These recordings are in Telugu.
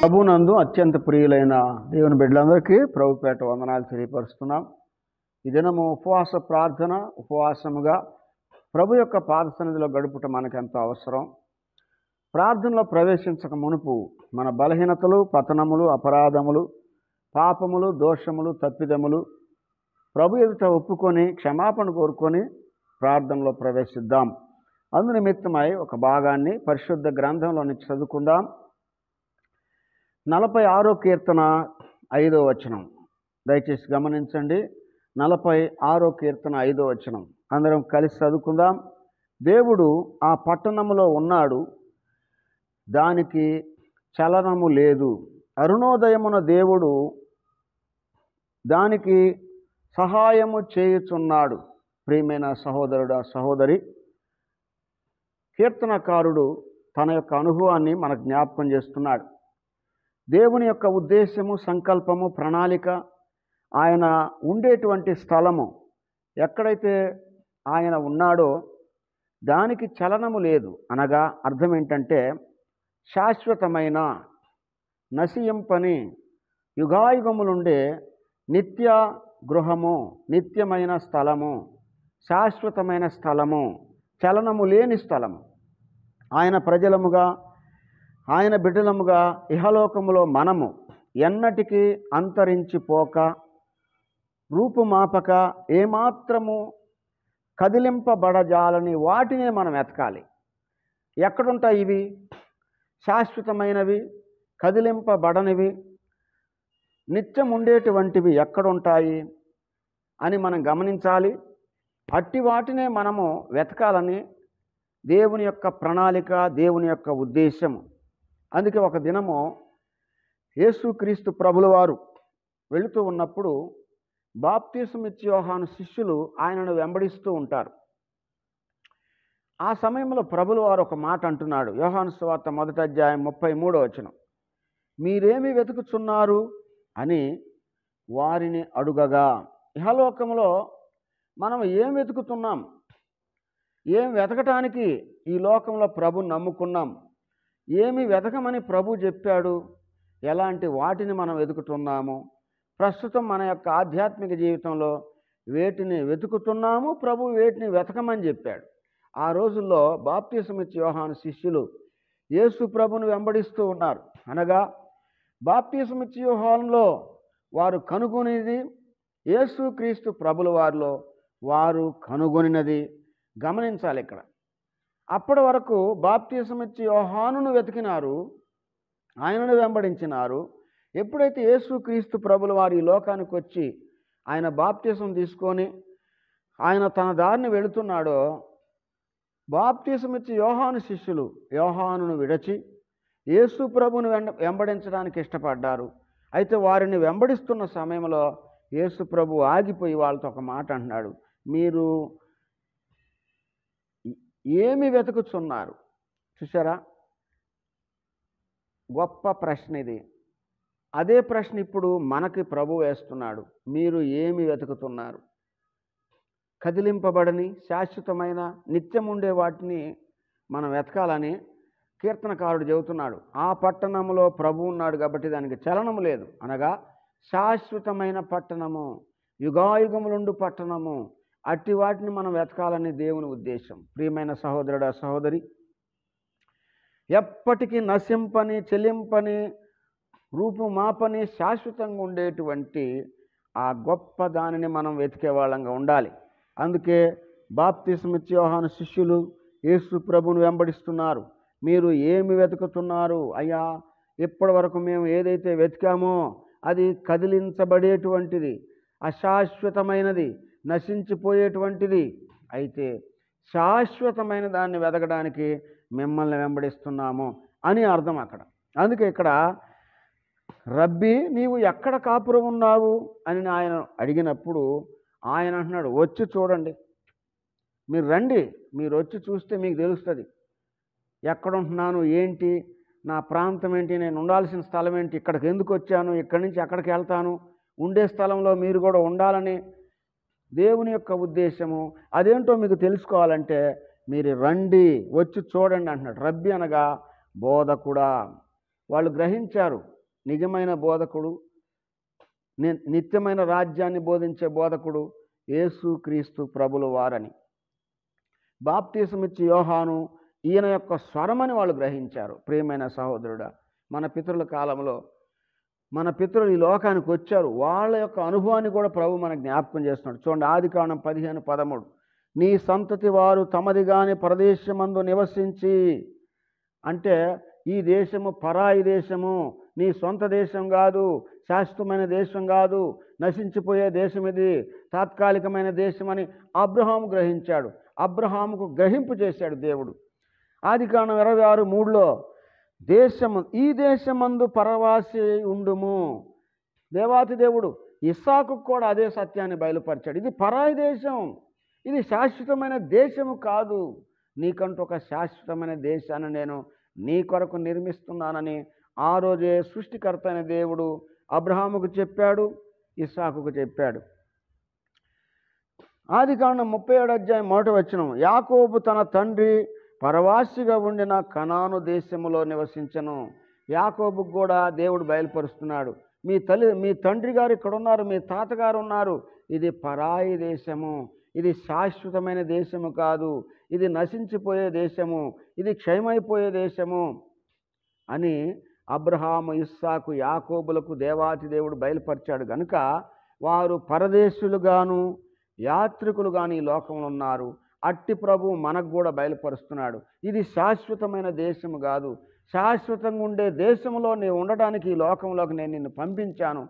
ప్రభునందు అత్యంత ప్రియులైన దేవుని బిడ్డలందరికీ ప్రభుపేట వందనాలు తెలియపరుస్తున్నాం ఈ దినము ఉపవాస ప్రార్థన ఉపవాసముగా ప్రభు యొక్క పాదసన్నిధిలో గడుపుట మనకెంతో అవసరం ప్రార్థనలో ప్రవేశించక మునుపు మన బలహీనతలు పతనములు అపరాధములు పాపములు దోషములు తప్పిదములు ప్రభు ఎదుట ఒప్పుకొని క్షమాపణ కోరుకొని ప్రార్థనలో ప్రవేశిద్దాం అందునిమిత్తమై ఒక భాగాన్ని పరిశుద్ధ గ్రంథంలో నుంచి చదువుకుందాం నలభై ఆరో కీర్తన ఐదో వచనం దయచేసి గమనించండి నలభై ఆరో కీర్తన ఐదో వచనం అందరం కలిసి చదువుకుందాం దేవుడు ఆ పట్టణంలో ఉన్నాడు దానికి చలనము లేదు అరుణోదయమున దేవుడు దానికి సహాయము చేయుచున్నాడు ప్రియమైన సహోదరుడ సహోదరి కీర్తనకారుడు తన యొక్క అనుభవాన్ని మనకు జ్ఞాపకం చేస్తున్నాడు దేవుని యొక్క ఉద్దేశము సంకల్పము ప్రణాళిక ఆయన ఉండేటువంటి స్థలము ఎక్కడైతే ఆయన ఉన్నాడో దానికి చలనము లేదు అనగా అర్థం ఏంటంటే శాశ్వతమైన నశింపని యుగాయుగములుండే నిత్య గృహము నిత్యమైన స్థలము శాశ్వతమైన స్థలము చలనము లేని స్థలము ఆయన ప్రజలముగా ఆయన బిడ్డలముగా ఇహలోకములో మనము ఎన్నటికీ అంతరించిపోక రూపుమాపక ఏమాత్రము కదిలింపబడజాలని వాటినే మనం వెతకాలి ఎక్కడుంటాయి ఇవి శాశ్వతమైనవి కదిలింపబడనివి నిత్యం ఉండేటువంటివి ఎక్కడుంటాయి అని మనం గమనించాలి అట్టి వాటినే మనము వెతకాలని దేవుని యొక్క ప్రణాళిక దేవుని యొక్క ఉద్దేశము అందుకే ఒక దినము యేసుక్రీస్తు ప్రభులవారు వెళుతూ ఉన్నప్పుడు బాప్తీసం బాప్తీసమిత్యోహాను శిష్యులు ఆయనను వెంబడిస్తూ ఉంటారు ఆ సమయంలో ప్రభులు వారు ఒక మాట అంటున్నాడు యోహాను స్వార్త మొదటి అధ్యాయం ముప్పై మూడో వచనం మీరేమి వెతుకుచున్నారు అని వారిని అడుగగా ఇహలోకంలో మనం ఏం వెతుకుతున్నాం ఏం వెతకటానికి ఈ లోకంలో ప్రభు నమ్ముకున్నాం ఏమి వెతకమని ప్రభు చెప్పాడు ఎలాంటి వాటిని మనం వెతుకుతున్నాము ప్రస్తుతం మన యొక్క ఆధ్యాత్మిక జీవితంలో వేటిని వెతుకుతున్నాము ప్రభు వేటిని వెతకమని చెప్పాడు ఆ రోజుల్లో సమితి యోహాను శిష్యులు యేసు ప్రభును వెంబడిస్తూ ఉన్నారు అనగా సమితి వ్యూహాన్లో వారు కనుగొనేది క్రీస్తు ప్రభుల వారిలో వారు కనుగొనినది గమనించాలి ఇక్కడ అప్పటి వరకు బాప్తీసం ఇచ్చి యోహానును వెతికినారు ఆయనను వెంబడించినారు ఎప్పుడైతే యేసుక్రీస్తు ప్రభులు వారు ఈ లోకానికి వచ్చి ఆయన బాప్తీసం తీసుకొని ఆయన తన దారిని వెళుతున్నాడో బాప్తీసం ఇచ్చి యోహాను శిష్యులు యోహానును విడచి యేసు ప్రభును వెంబడించడానికి ఇష్టపడ్డారు అయితే వారిని వెంబడిస్తున్న సమయంలో యేసు ప్రభు ఆగిపోయి వాళ్ళతో ఒక మాట అంటున్నాడు మీరు ఏమి వెతుకుతున్నారు చూసారా గొప్ప ప్రశ్న ఇది అదే ప్రశ్న ఇప్పుడు మనకి ప్రభు వేస్తున్నాడు మీరు ఏమి వెతుకుతున్నారు కదిలింపబడని శాశ్వతమైన నిత్యం ఉండే వాటిని మనం వెతకాలని కీర్తనకారుడు చెబుతున్నాడు ఆ పట్టణంలో ప్రభు ఉన్నాడు కాబట్టి దానికి చలనము లేదు అనగా శాశ్వతమైన పట్టణము యుగాయుగములుండు పట్టణము అట్టి వాటిని మనం వెతకాలని దేవుని ఉద్దేశం ప్రియమైన సహోదరుడ సహోదరి ఎప్పటికీ నశింపని చెల్లింపని రూపుమాపని శాశ్వతంగా ఉండేటువంటి ఆ గొప్ప దానిని మనం వెతికే వాళ్ళంగా ఉండాలి అందుకే బాప్తి యోహాను శిష్యులు యేసు ప్రభును వెంబడిస్తున్నారు మీరు ఏమి వెతుకుతున్నారు అయ్యా ఇప్పటి వరకు మేము ఏదైతే వెతికామో అది కదిలించబడేటువంటిది అశాశ్వతమైనది నశించిపోయేటువంటిది అయితే శాశ్వతమైన దాన్ని వెదగడానికి మిమ్మల్ని వెంబడిస్తున్నాము అని అర్థం అక్కడ అందుకే ఇక్కడ రబ్బీ నీవు ఎక్కడ కాపురం ఉన్నావు అని ఆయన అడిగినప్పుడు ఆయన అంటున్నాడు వచ్చి చూడండి మీరు రండి మీరు వచ్చి చూస్తే మీకు తెలుస్తుంది ఎక్కడ ఉంటున్నాను ఏంటి నా ప్రాంతం ఏంటి నేను ఉండాల్సిన స్థలం ఏంటి ఇక్కడికి ఎందుకు వచ్చాను ఇక్కడి నుంచి ఎక్కడికి వెళ్తాను ఉండే స్థలంలో మీరు కూడా ఉండాలని దేవుని యొక్క ఉద్దేశము అదేంటో మీకు తెలుసుకోవాలంటే మీరు రండి వచ్చి చూడండి అంటున్నాడు రబ్బి అనగా బోధకుడా వాళ్ళు గ్రహించారు నిజమైన బోధకుడు నిత్యమైన రాజ్యాన్ని బోధించే బోధకుడు యేసు క్రీస్తు ప్రభులు వారని బాప్తీసమిచ్చి యోహాను ఈయన యొక్క స్వరమని వాళ్ళు గ్రహించారు ప్రియమైన సహోదరుడా మన పితరుల కాలంలో మన పితరులు ఈ లోకానికి వచ్చారు వాళ్ళ యొక్క అనుభవాన్ని కూడా ప్రభు మనకు జ్ఞాపకం చేస్తున్నాడు చూడండి ఆది కాండం పదిహేను పదమూడు నీ సంతతి వారు తమదిగాని ప్రదేశమందు నివసించి అంటే ఈ దేశము పరాయి దేశము నీ సొంత దేశం కాదు శాశ్వతమైన దేశం కాదు నశించిపోయే దేశం ఇది తాత్కాలికమైన దేశం అని అబ్రహాము గ్రహించాడు అబ్రహాముకు గ్రహింపు చేశాడు దేవుడు ఆది కాండం ఇరవై ఆరు మూడులో దేశము ఈ దేశమందు పరవాసి ఉండుము దేవాతి దేవుడు ఇస్సాకు కూడా అదే సత్యాన్ని బయలుపరిచాడు ఇది పరాయి దేశం ఇది శాశ్వతమైన దేశము కాదు నీకంటూ ఒక శాశ్వతమైన దేశాన్ని నేను నీ కొరకు నిర్మిస్తున్నానని ఆ రోజే సృష్టికర్త అయిన దేవుడు అబ్రహాముకు చెప్పాడు ఇస్సాకుకు చెప్పాడు ఆది కాండం ముప్పై ఏడు అధ్యాయం మొదట వచ్చిన యాకోబు తన తండ్రి పరవాసిగా ఉండిన కణాను దేశములో నివసించను యాకోబు కూడా దేవుడు బయలుపరుస్తున్నాడు మీ తల్లి మీ తండ్రి గారు ఇక్కడ ఉన్నారు మీ తాతగారు ఉన్నారు ఇది పరాయి దేశము ఇది శాశ్వతమైన దేశము కాదు ఇది నశించిపోయే దేశము ఇది క్షయమైపోయే దేశము అని అబ్రహాము ఇస్సాకు యాకోబులకు దేవాతి దేవుడు బయలుపరిచాడు గనుక వారు పరదేశులుగాను కానీ ఈ లోకంలో ఉన్నారు అట్టి ప్రభు మనకు కూడా బయలుపరుస్తున్నాడు ఇది శాశ్వతమైన దేశము కాదు శాశ్వతంగా ఉండే దేశంలో నీ ఉండడానికి ఈ లోకంలోకి నేను నిన్ను పంపించాను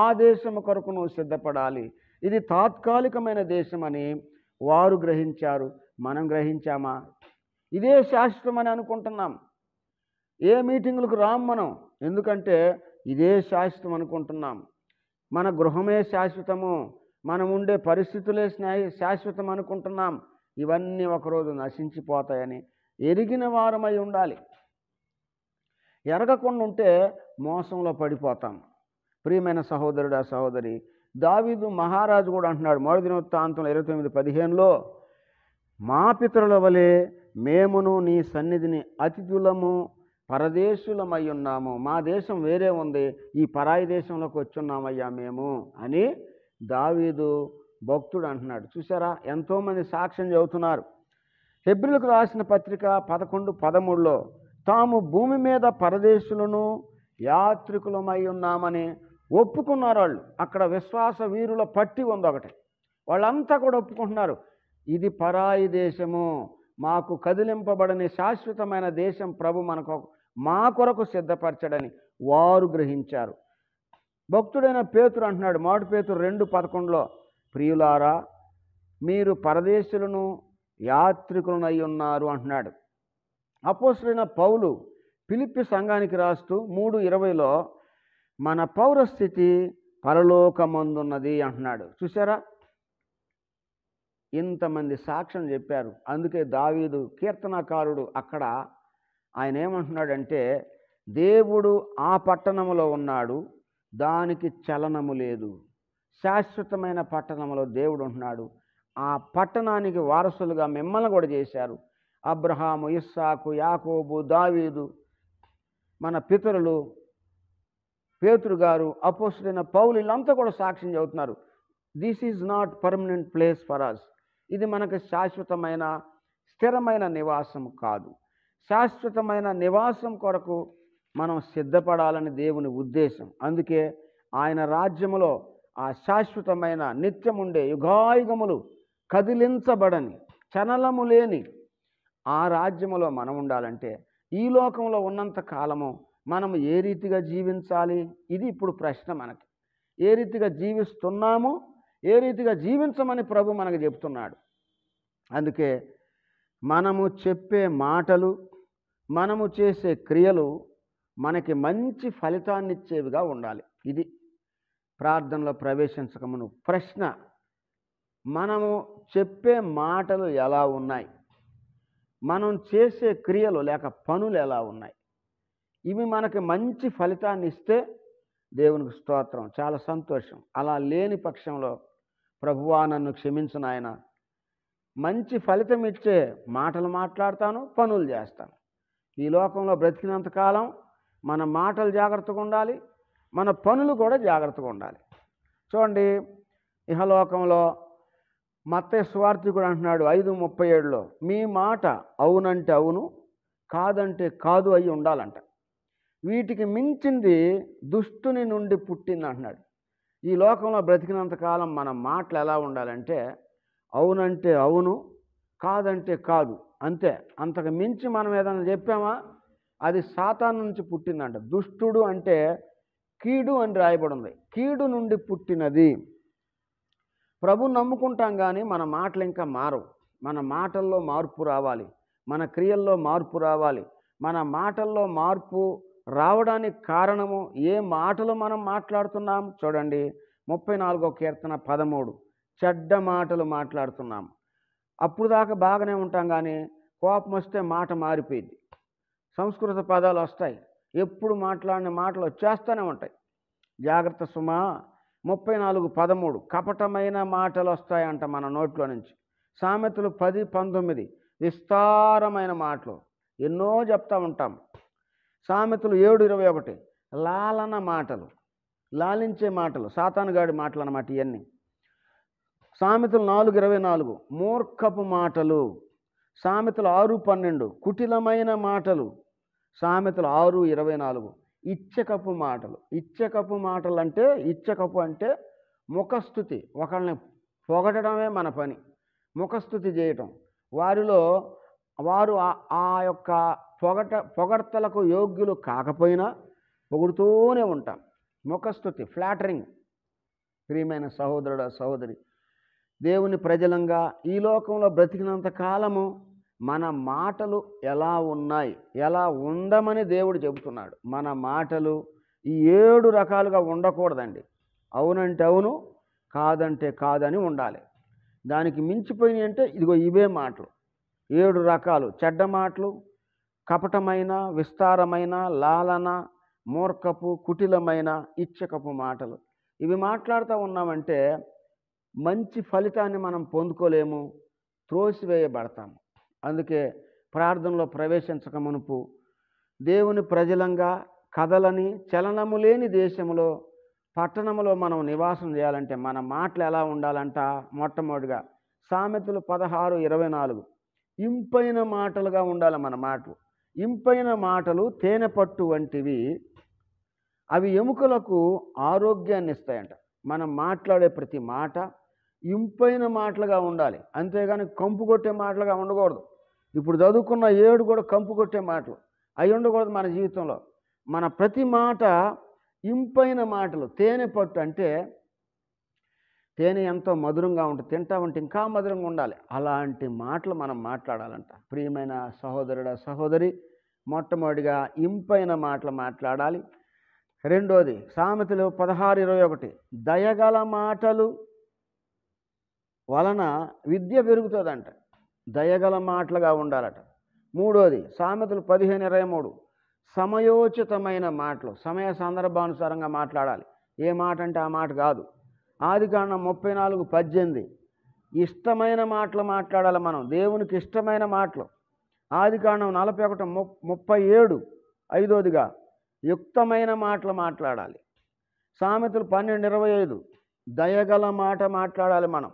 ఆ దేశము కొరకు నువ్వు సిద్ధపడాలి ఇది తాత్కాలికమైన దేశమని వారు గ్రహించారు మనం గ్రహించామా ఇదే శాశ్వతమని అనుకుంటున్నాం ఏ మీటింగులకు రాం మనం ఎందుకంటే ఇదే శాశ్వతం అనుకుంటున్నాం మన గృహమే శాశ్వతము మనం ఉండే పరిస్థితులే శాశ్వతం అనుకుంటున్నాం ఇవన్నీ ఒకరోజు నశించిపోతాయని ఎరిగిన వారమై ఉండాలి ఎరగకుండా ఉంటే మోసంలో పడిపోతాం ప్రియమైన ఆ సహోదరి దావీదు మహారాజు కూడా అంటున్నాడు మరుదినోత్తాంతం ఇరవై తొమ్మిది పదిహేనులో మా పితరుల వలె మేమును నీ సన్నిధిని అతిథులము పరదేశులమై ఉన్నాము మా దేశం వేరే ఉంది ఈ పరాయి దేశంలోకి వచ్చున్నామయ్యా మేము అని దావీదు భక్తుడు అంటున్నాడు చూసారా ఎంతోమంది సాక్ష్యం చదువుతున్నారు హెబ్రిలకు రాసిన పత్రిక పదకొండు పదమూడులో తాము భూమి మీద పరదేశులను యాత్రికులమై ఉన్నామని ఒప్పుకున్నారు వాళ్ళు అక్కడ విశ్వాస వీరుల పట్టి ఉంది ఒకటి వాళ్ళంతా కూడా ఒప్పుకుంటున్నారు ఇది పరాయి దేశము మాకు కదిలింపబడని శాశ్వతమైన దేశం ప్రభు మనకు మా కొరకు సిద్ధపరచడని వారు గ్రహించారు భక్తుడైన పేతురు అంటున్నాడు మాడు పేతురు రెండు పదకొండులో ప్రియులారా మీరు పరదేశులను యాత్రికులనై ఉన్నారు అంటున్నాడు అపోసులైన పౌలు పిలిపి సంఘానికి రాస్తూ మూడు ఇరవైలో మన పౌరస్థితి పరలోకమందున్నది అంటున్నాడు చూసారా ఇంతమంది సాక్ష్యం చెప్పారు అందుకే దావీదు కీర్తనకారుడు అక్కడ ఆయన ఏమంటున్నాడంటే దేవుడు ఆ పట్టణంలో ఉన్నాడు దానికి చలనము లేదు శాశ్వతమైన పట్టణంలో దేవుడు ఉంటున్నాడు ఆ పట్టణానికి వారసులుగా మిమ్మల్ని కూడా చేశారు అబ్రహాము ఇస్సాకు యాకోబు దావీదు మన పితరులు పేతురు గారు అపోసులైన పౌలు వీళ్ళంతా కూడా సాక్ష్యం చెబుతున్నారు this is not permanent place for us ఇది మనకు శాశ్వతమైన స్థిరమైన నివాసం కాదు శాశ్వతమైన నివాసం కొరకు మనం సిద్ధపడాలని దేవుని ఉద్దేశం అందుకే ఆయన రాజ్యములో ఆ శాశ్వతమైన నిత్యముండే యుగాయుగములు కదిలించబడని చనలము లేని ఆ రాజ్యములో మనం ఉండాలంటే ఈ లోకంలో ఉన్నంత కాలము మనం ఏ రీతిగా జీవించాలి ఇది ఇప్పుడు ప్రశ్న మనకి ఏ రీతిగా జీవిస్తున్నాము ఏ రీతిగా జీవించమని ప్రభు మనకు చెప్తున్నాడు అందుకే మనము చెప్పే మాటలు మనము చేసే క్రియలు మనకి మంచి ఫలితాన్నిచ్చేవిగా ఉండాలి ఇది ప్రార్థనలో ప్రవేశించకమును ప్రశ్న మనము చెప్పే మాటలు ఎలా ఉన్నాయి మనం చేసే క్రియలు లేక పనులు ఎలా ఉన్నాయి ఇవి మనకి మంచి ఫలితాన్ని ఇస్తే దేవునికి స్తోత్రం చాలా సంతోషం అలా లేని పక్షంలో ప్రభువా నన్ను క్షమించిన ఆయన మంచి ఫలితం ఇచ్చే మాటలు మాట్లాడతాను పనులు చేస్తాను ఈ లోకంలో బ్రతికినంతకాలం మన మాటలు జాగ్రత్తగా ఉండాలి మన పనులు కూడా జాగ్రత్తగా ఉండాలి చూడండి ఇహలోకంలో మత్తయ్య స్వార్థి కూడా అంటున్నాడు ఐదు ముప్పై ఏడులో మీ మాట అవునంటే అవును కాదంటే కాదు అయి ఉండాలంట వీటికి మించింది దుష్టుని నుండి పుట్టింది అంటున్నాడు ఈ లోకంలో బ్రతికినంతకాలం మన మాటలు ఎలా ఉండాలంటే అవునంటే అవును కాదంటే కాదు అంతే అంతకు మించి మనం ఏదైనా చెప్పామా అది సాతాను నుంచి పుట్టిందంట దుష్టుడు అంటే కీడు అని రాయబడి ఉంది కీడు నుండి పుట్టినది ప్రభు నమ్ముకుంటాం కానీ మన మాటలు ఇంకా మారవు మన మాటల్లో మార్పు రావాలి మన క్రియల్లో మార్పు రావాలి మన మాటల్లో మార్పు రావడానికి కారణము ఏ మాటలు మనం మాట్లాడుతున్నాం చూడండి ముప్పై నాలుగో కీర్తన పదమూడు చెడ్డ మాటలు మాట్లాడుతున్నాం అప్పుడు దాకా బాగానే ఉంటాం కానీ కోపం వస్తే మాట మారిపోయింది సంస్కృత పదాలు వస్తాయి ఎప్పుడు మాట్లాడిన మాటలు వచ్చేస్తూనే ఉంటాయి జాగ్రత్త సుమా ముప్పై నాలుగు పదమూడు కపటమైన మాటలు వస్తాయంట మన నోట్లో నుంచి సామెతలు పది పంతొమ్మిది విస్తారమైన మాటలు ఎన్నో చెప్తూ ఉంటాం సామెతలు ఏడు ఇరవై ఒకటి లాలన మాటలు లాలించే మాటలు సాతానుగాడి మాటలు అన్నమాట ఇవన్నీ సామెతలు నాలుగు ఇరవై నాలుగు మూర్ఖపు మాటలు సామెతలు ఆరు పన్నెండు కుటిలమైన మాటలు సామెతలు ఆరు ఇరవై నాలుగు ఇచ్చకపు మాటలు ఇచ్చకపు మాటలు అంటే ఇచ్చకపు అంటే ముఖస్థుతి ఒకళ్ళని పొగడమే మన పని ముఖస్థుతి చేయటం వారిలో వారు ఆ యొక్క పొగట పొగడ్తలకు యోగ్యులు కాకపోయినా పొగుడుతూనే ఉంటాం ముఖస్థుతి ఫ్లాటరింగ్ ప్రియమైన సహోదరుడు సహోదరి దేవుని ప్రజలంగా ఈ లోకంలో బ్రతికినంత కాలము మన మాటలు ఎలా ఉన్నాయి ఎలా ఉండమని దేవుడు చెబుతున్నాడు మన మాటలు ఈ ఏడు రకాలుగా ఉండకూడదండి అవునంటే అవును కాదంటే కాదని ఉండాలి దానికి మించిపోయినాయి అంటే ఇదిగో ఇవే మాటలు ఏడు రకాలు చెడ్డ మాటలు కపటమైన విస్తారమైన లాలన మూర్ఖపు కుటిలమైన ఇచ్చకపు మాటలు ఇవి మాట్లాడుతూ ఉన్నామంటే మంచి ఫలితాన్ని మనం పొందుకోలేము త్రోసివేయబడతాము అందుకే ప్రార్థనలో ప్రవేశించక మునుపు దేవుని ప్రజలంగా కదలని చలనము లేని దేశంలో పట్టణంలో మనం నివాసం చేయాలంటే మన మాటలు ఎలా ఉండాలంట మొట్టమొదటిగా సామెతలు పదహారు ఇరవై నాలుగు ఇంపైన మాటలుగా ఉండాలి మన మాటలు ఇంపైన మాటలు తేనె పట్టు వంటివి అవి ఎముకలకు ఆరోగ్యాన్ని ఇస్తాయంట మనం మాట్లాడే ప్రతి మాట ఇంపైన మాటలుగా ఉండాలి అంతేగాని కంపు కొట్టే మాటలుగా ఉండకూడదు ఇప్పుడు చదువుకున్న ఏడు కూడా కంపు కొట్టే మాటలు అవి ఉండకూడదు మన జీవితంలో మన ప్రతి మాట ఇంపైన మాటలు తేనె పట్టు అంటే తేనె ఎంతో మధురంగా ఉంటుంది తింటా ఉంటే ఇంకా మధురంగా ఉండాలి అలాంటి మాటలు మనం మాట్లాడాలంట ప్రియమైన సహోదరుడ సహోదరి మొట్టమొదటిగా ఇంపైన మాటలు మాట్లాడాలి రెండోది సామెతలు పదహారు ఇరవై ఒకటి దయగల మాటలు వలన విద్య పెరుగుతుందంట దయగల మాటలుగా ఉండాలట మూడోది సామెతలు పదిహేను ఇరవై మూడు సమయోచితమైన మాటలు సమయ సందర్భానుసారంగా మాట్లాడాలి ఏ మాట అంటే ఆ మాట కాదు ఆది కాండం ముప్పై నాలుగు పద్దెనిమిది ఇష్టమైన మాటలు మాట్లాడాలి మనం దేవునికి ఇష్టమైన మాటలు ఆది కాండం నలభై ఒకటి ముప్పై ఏడు ఐదోదిగా యుక్తమైన మాటలు మాట్లాడాలి సామెతలు పన్నెండు ఇరవై ఐదు దయగల మాట మాట్లాడాలి మనం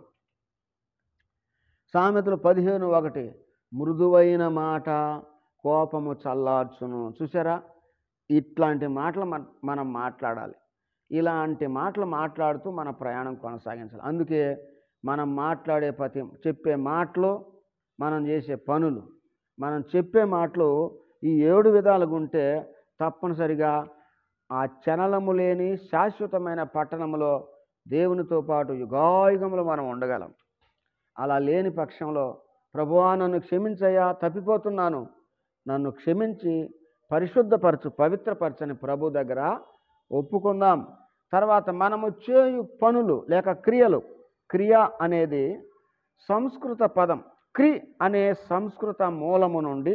సామెతలు పదిహేను ఒకటి మృదువైన మాట కోపము చల్లార్చును చూసారా ఇట్లాంటి మాటలు మనం మాట్లాడాలి ఇలాంటి మాటలు మాట్లాడుతూ మన ప్రయాణం కొనసాగించాలి అందుకే మనం మాట్లాడే ప్రతి చెప్పే మాటలు మనం చేసే పనులు మనం చెప్పే మాటలు ఈ ఏడు విధాలుగా ఉంటే తప్పనిసరిగా ఆ చనలము లేని శాశ్వతమైన పట్టణంలో దేవునితో పాటు యుగాయుగంలో మనం ఉండగలం అలా లేని పక్షంలో ప్రభువా నన్ను క్షమించయ్యా తప్పిపోతున్నాను నన్ను క్షమించి పరిశుద్ధపరచు పవిత్రపరచని ప్రభు దగ్గర ఒప్పుకుందాం తర్వాత మనము చేయు పనులు లేక క్రియలు క్రియ అనేది సంస్కృత పదం క్రి అనే సంస్కృత మూలము నుండి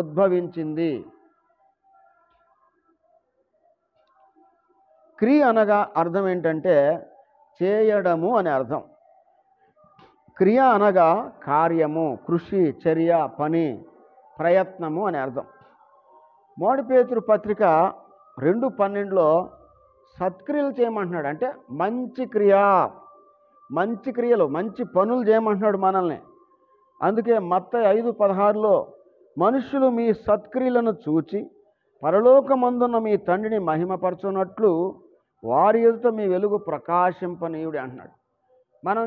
ఉద్భవించింది క్రి అనగా అర్థం ఏంటంటే చేయడము అనే అర్థం క్రియ అనగా కార్యము కృషి చర్య పని ప్రయత్నము అని అర్థం మోడిపేతురు పత్రిక రెండు పన్నెండులో సత్క్రియలు చేయమంటున్నాడు అంటే మంచి క్రియ మంచి క్రియలు మంచి పనులు చేయమంటున్నాడు మనల్ని అందుకే మత్త ఐదు పదహారులో మనుషులు మీ సత్క్రియలను చూచి పరలోకమందున్న మీ తండ్రిని మహిమపరచున్నట్లు వారి ఎదుట మీ వెలుగు ప్రకాశింపనీయుడి అంటున్నాడు మనం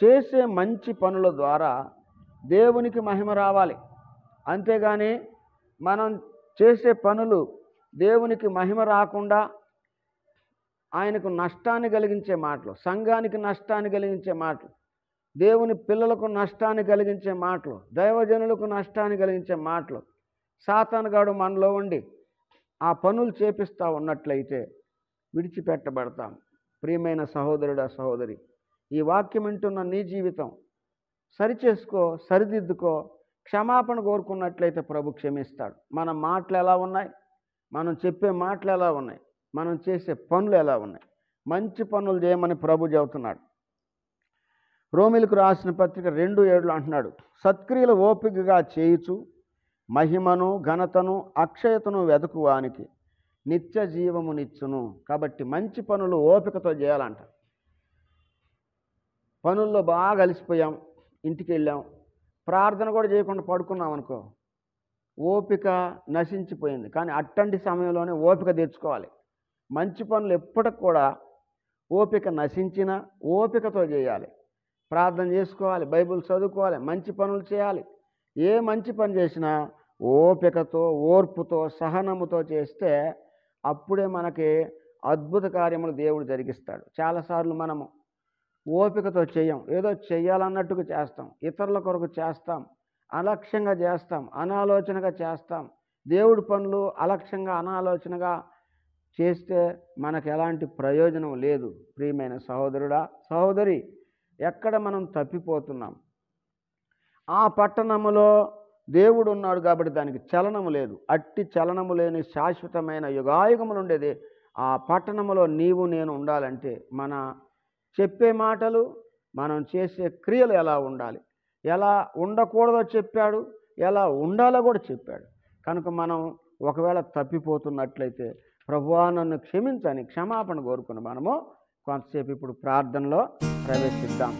చేసే మంచి పనుల ద్వారా దేవునికి మహిమ రావాలి అంతేగాని మనం చేసే పనులు దేవునికి మహిమ రాకుండా ఆయనకు నష్టాన్ని కలిగించే మాటలు సంఘానికి నష్టాన్ని కలిగించే మాటలు దేవుని పిల్లలకు నష్టాన్ని కలిగించే మాటలు దైవజనులకు నష్టాన్ని కలిగించే మాటలు సాతానుగాడు మనలో ఉండి ఆ పనులు చేపిస్తూ ఉన్నట్లయితే విడిచిపెట్టబడతాం ప్రియమైన సహోదరుడా సహోదరి ఈ వాక్యం వింటున్న నీ జీవితం సరిచేసుకో సరిదిద్దుకో క్షమాపణ కోరుకున్నట్లయితే ప్రభు క్షమిస్తాడు మన మాటలు ఎలా ఉన్నాయి మనం చెప్పే మాటలు ఎలా ఉన్నాయి మనం చేసే పనులు ఎలా ఉన్నాయి మంచి పనులు చేయమని ప్రభు చెబుతున్నాడు రోమిలకు రాసిన పత్రిక రెండు ఏడులు అంటున్నాడు సత్క్రియలు ఓపికగా చేయుచు మహిమను ఘనతను అక్షయతను వెతుకువానికి నిత్య జీవమునిచ్చును కాబట్టి మంచి పనులు ఓపికతో చేయాలంట పనుల్లో బాగా అలసిపోయాం ఇంటికి వెళ్ళాం ప్రార్థన కూడా చేయకుండా పడుకున్నాం అనుకో ఓపిక నశించిపోయింది కానీ అట్టంటి సమయంలోనే ఓపిక తెచ్చుకోవాలి మంచి పనులు ఎప్పటికి కూడా ఓపిక నశించిన ఓపికతో చేయాలి ప్రార్థన చేసుకోవాలి బైబిల్ చదువుకోవాలి మంచి పనులు చేయాలి ఏ మంచి పని చేసినా ఓపికతో ఓర్పుతో సహనముతో చేస్తే అప్పుడే మనకి అద్భుత కార్యములు దేవుడు జరిగిస్తాడు చాలాసార్లు మనము ఓపికతో చేయం ఏదో చేయాలన్నట్టుగా చేస్తాం ఇతరుల కొరకు చేస్తాం అలక్ష్యంగా చేస్తాం అనాలోచనగా చేస్తాం దేవుడి పనులు అలక్ష్యంగా అనాలోచనగా చేస్తే మనకు ఎలాంటి ప్రయోజనం లేదు ప్రియమైన సహోదరుడా సహోదరి ఎక్కడ మనం తప్పిపోతున్నాం ఆ పట్టణములో దేవుడు ఉన్నాడు కాబట్టి దానికి చలనము లేదు అట్టి చలనము లేని శాశ్వతమైన యుగాయుగములు ఉండేది ఆ పట్టణములో నీవు నేను ఉండాలంటే మన చెప్పే మాటలు మనం చేసే క్రియలు ఎలా ఉండాలి ఎలా ఉండకూడదో చెప్పాడు ఎలా ఉండాలో కూడా చెప్పాడు కనుక మనం ఒకవేళ తప్పిపోతున్నట్లయితే ప్రభువా నన్ను క్షమించని క్షమాపణ కోరుకుని మనము కొంతసేపు ఇప్పుడు ప్రార్థనలో ప్రవేశిద్దాం